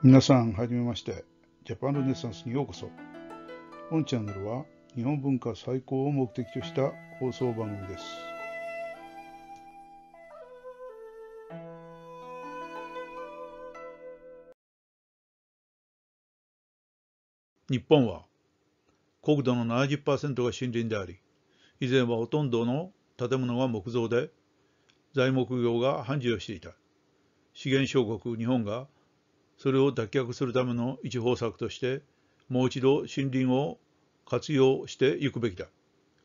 皆さん、はじめまして。ジャパンルネッサンスにようこそ。本チャンネルは日本文化再興を目的とした放送番組です。日本は国土の70%が森林であり、以前はほとんどの建物が木造で、材木業が繁盛していた。資源小国日本がそれを脱却するための一方策として、もう一度森林を活用していくべきだ。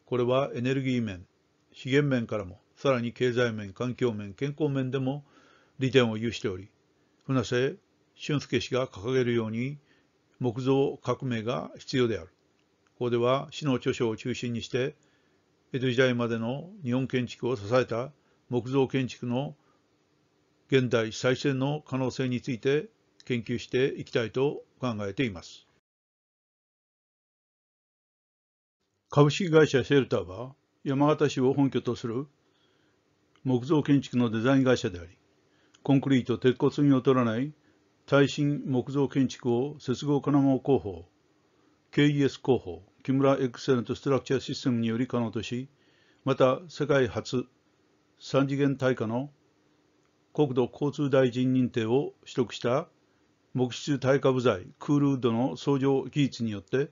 これはエネルギー面、資源面からも、さらに経済面、環境面、健康面でも利点を有しており、船瀬俊介氏が掲げるように木造革命が必要である。ここでは市の著書を中心にして、江戸時代までの日本建築を支えた木造建築の現代再生の可能性について研究していきたいと考えています。株式会社シェルターは山形市を本拠とする木造建築のデザイン会社であり、コンクリート、鉄骨に劣らない耐震木造建築を接合金物工法、KES 工法、木村エクセレントストラクチャーシステムにより可能とし、また世界初3次元対価の国土交通大臣認定を取得した木質耐火部材クールウッドの創業技術によって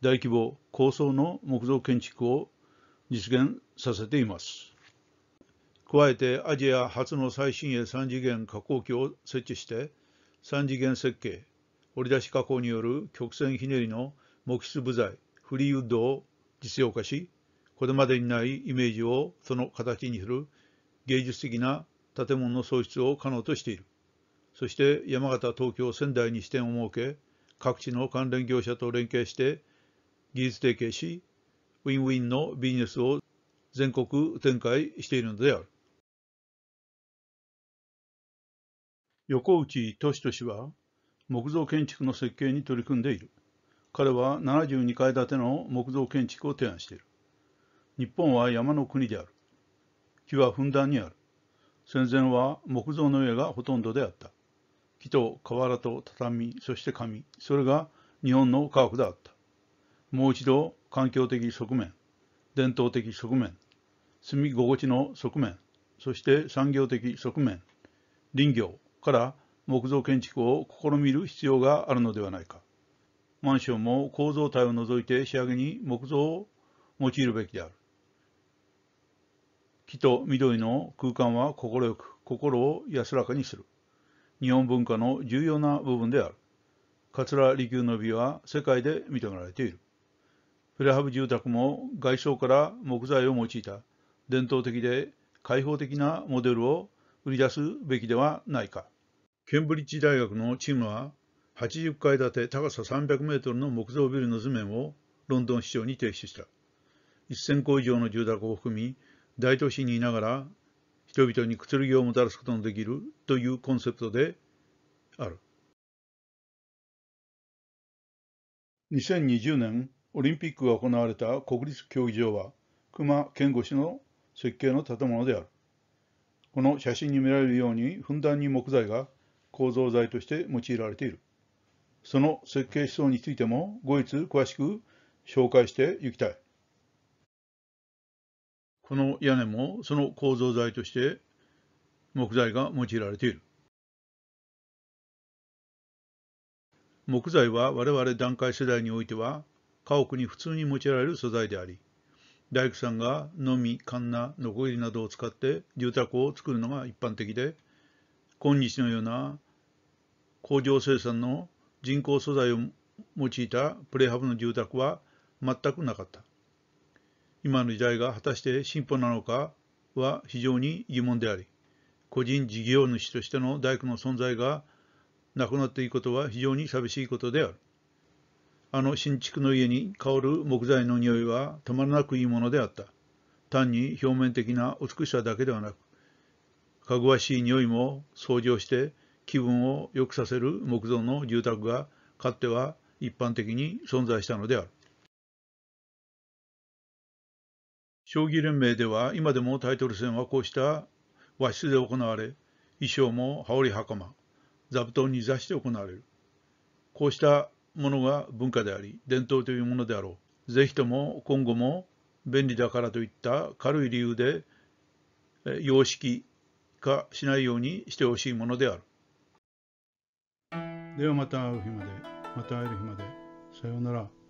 大規模高層の木造建築を実現させています。加えてアジア初の最新鋭3次元加工機を設置して3次元設計折り出し加工による曲線ひねりの木質部材フリーウッドを実用化しこれまでにないイメージをその形にする芸術的な建物の創出を可能としている。そして山形、東京、仙台に支店を設け、各地の関連業者と連携して技術提携し、ウィンウィンのビジネスを全国展開しているのである。横内俊俊は木造建築の設計に取り組んでいる。彼は72階建ての木造建築を提案している。日本は山の国である。木はふんだんにある。戦前は木造の家がほとんどであった。木と瓦と畳、そして紙、それが日本の科学であった。もう一度、環境的側面、伝統的側面、住み心地の側面、そして産業的側面、林業から木造建築を試みる必要があるのではないか。マンションも構造体を除いて仕上げに木造を用いるべきである。木と緑の空間は快く心を安らかにする。日本文化の重要な部分である。桂離宮の美は世界で認められている。プレハブ住宅も外装から木材を用いた伝統的で開放的なモデルを売り出すべきではないか。ケンブリッジ大学のチームは80階建て高さ300メートルの木造ビルの図面をロンドン市長に提出した。1000戸以上の住宅を含み、大都市にいながら人々に剣をもたらすことのできるというコンセプトである。2020年オリンピックが行われた国立競技場は熊健吾氏の設計の建物である。この写真に見られるようにふんだんに木材が構造材として用いられている。その設計思想についても後日詳しく紹介していきたい。この屋根もその構造材として木材が用いられている。木材は我々団塊世代においては家屋に普通に用いられる素材であり大工さんがのみかんなのこぎりなどを使って住宅を作るのが一般的で今日のような工場生産の人工素材を用いたプレハブの住宅は全くなかった。今の時代が果たして進歩なのかは非常に疑問であり、個人事業主としての大工の存在がなくなっていくことは非常に寂しいことである。あの新築の家に香る木材の匂いはたまらなくいいものであった。単に表面的な美しさだけではなく、かぐわしい匂いも掃除をして気分を良くさせる木造の住宅がかつては一般的に存在したのである。将棋連盟では今でもタイトル戦はこうした和室で行われ、衣装も羽織袴、座布団に座して行われる。こうしたものが文化であり、伝統というものであろう。是非とも今後も便利だからといった軽い理由で様式化しないようにしてほしいものである。ではまた会う日まで、また会える日まで。さようなら。